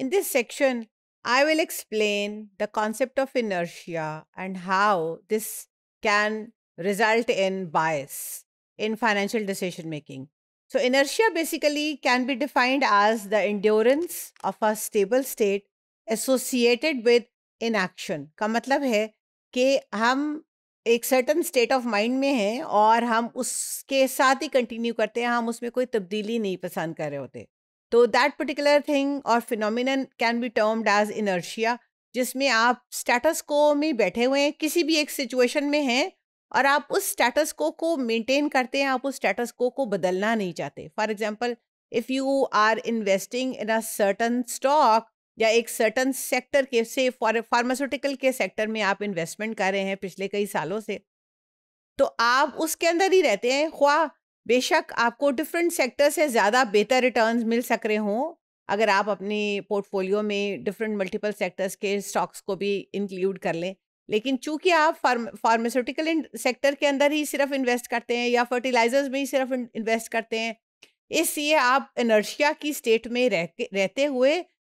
In this section, I will explain the concept of inertia and how this can result in bias in financial decision making. So inertia basically can be defined as the endurance of a stable state associated with inaction का मतलब है कि हम एक certain state of mind में हैं और हम उसके साथ ही कंटिन्यू करते हैं हम उसमें कोई तब्दीली नहीं पसंद कर रहे होते तो दैट पर्टिकुलर थिंग और phenomenon can be termed as inertia जिसमें आप स्टेटस को में बैठे हुए हैं किसी भी एक सिचुएशन में हैं और आप उस स्टेटस को को मेंटेन करते हैं आप उस स्टेटस को को बदलना नहीं चाहते for example if you are investing in a certain stock या एक सर्टन सेक्टर के से फार्मास्यूटिकल के सेक्टर में आप इन्वेस्टमेंट कर रहे हैं पिछले कई सालों से तो आप उसके अंदर ही रहते हैं ख्वा बेशक आपको डिफरेंट सेक्टर से ज़्यादा बेहतर रिटर्न्स मिल सक रहे हों अगर आप अपने पोर्टफोलियो में डिफरेंट मल्टीपल सेक्टर्स के स्टॉक्स को भी इंक्लूड कर लें लेकिन चूंकि आप फार्म फार्मास्यूटिकल सेक्टर के अंदर ही सिर्फ इन्वेस्ट करते हैं या फर्टिलाइजर्स में ही सिर्फ इन्वेस्ट करते हैं इसलिए आप एनर्शिया की स्टेट में रह रहते हुए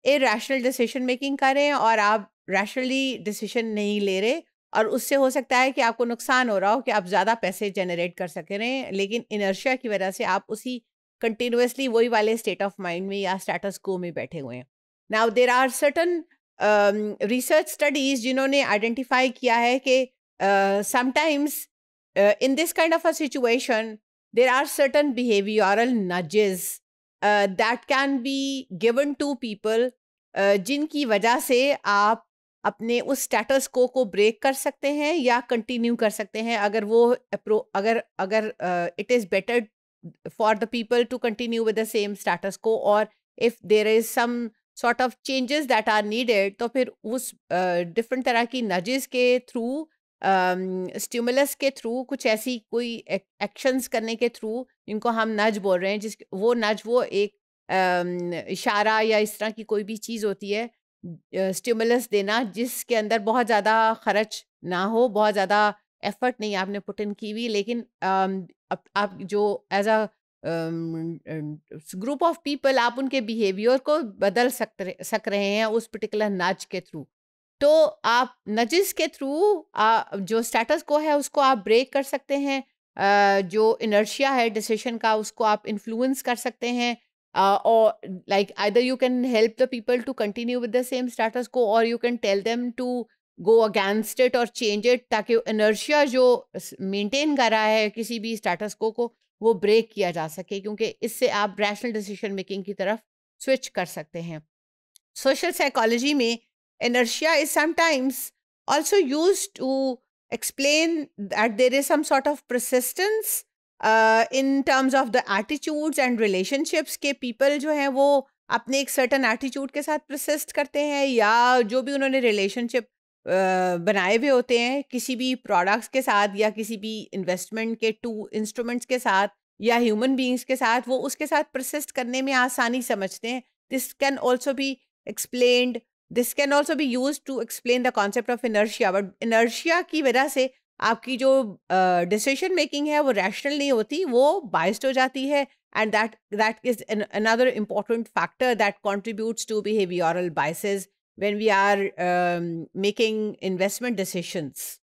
ए रैशनल डिसीशन मेकिंग करें और आप रैशनली डिसीशन नहीं ले रहे और उससे हो सकता है कि आपको नुकसान हो रहा हो कि आप ज़्यादा पैसे जनरेट कर सक रहे हैं लेकिन इनर्शिया की वजह से आप उसी कंटिन्यूसली वही वाले स्टेट ऑफ माइंड में या स्टेटस को में बैठे हुए हैं now there are certain research studies जिन्होंने आइडेंटिफाई किया है कि sometimes in this kind of a situation there are certain behavioural nudges that can be given to people जिनकी वजह से आप अपने उस स्टेटस को को ब्रेक कर सकते हैं या कंटिन्यू कर सकते हैं अगर वो अप्रो अगर अगर it is better for the people to continue with the same status quo और if there is some sort of changes that are needed तो फिर उस डिफरेंट uh, तरह की नजेस के थ्रू स्टिमुलस um, के थ्रू कुछ ऐसी कोई एक्शंस करने के थ्रू जिनको हम नज बोल रहे हैं जिस वो नज वो एक um, इशारा या इस तरह की कोई भी चीज़ होती है स्टिमुलस देना जिसके अंदर बहुत ज़्यादा खर्च ना हो बहुत ज़्यादा एफर्ट नहीं आपने पुट इन की हुई लेकिन आप, आप जो as a group of people आप उनके बिहेवियर को बदल सक सक रहे हैं उस पर्टिकुलर नाच के थ्रू तो आप नजिस के थ्रू जो स्टेटस को है उसको आप ब्रेक कर सकते हैं जो इनर्शिया है डिसीशन का उसको आप इन्फ्लुएंस कर सकते हैं Uh, or like either you can help the people to continue with the same status quo or you can tell them to go against it or change it ताकि inertia जो maintain कर रहा है status quo को वो break किया जा सके क्योंकि इससे आप rational decision making की social psychology में inertia is sometimes also used to explain that there is some sort of persistence in terms of the attitudes and relationships के पीपल जो हैं वो अपने एक सर्टन एटीट्यूड के साथ प्रसिस्ट करते हैं या जो भी उन्होंने रिलेशनशिप uh, बनाए हुए होते हैं किसी भी प्रोडक्ट्स के साथ या किसी भी इन्वेस्टमेंट के टू इंस्ट्रूमेंट्स के साथ या ह्यूमन बींग्स के साथ वो उसके साथ प्रसिस्ट करने में आसानी समझते हैं दिस कैन ऑल्सो भी एक्सप्लेंड दिस कैन ऑल्सो भी use to explain the concept of inertia but inertia की वजह से आपकी जो डिसीजन मेकिंग है वो रैशनल नहीं होती वो बाइस्ड हो जाती है and that that is another important factor that contributes to behavioural biases when we are making investment decisions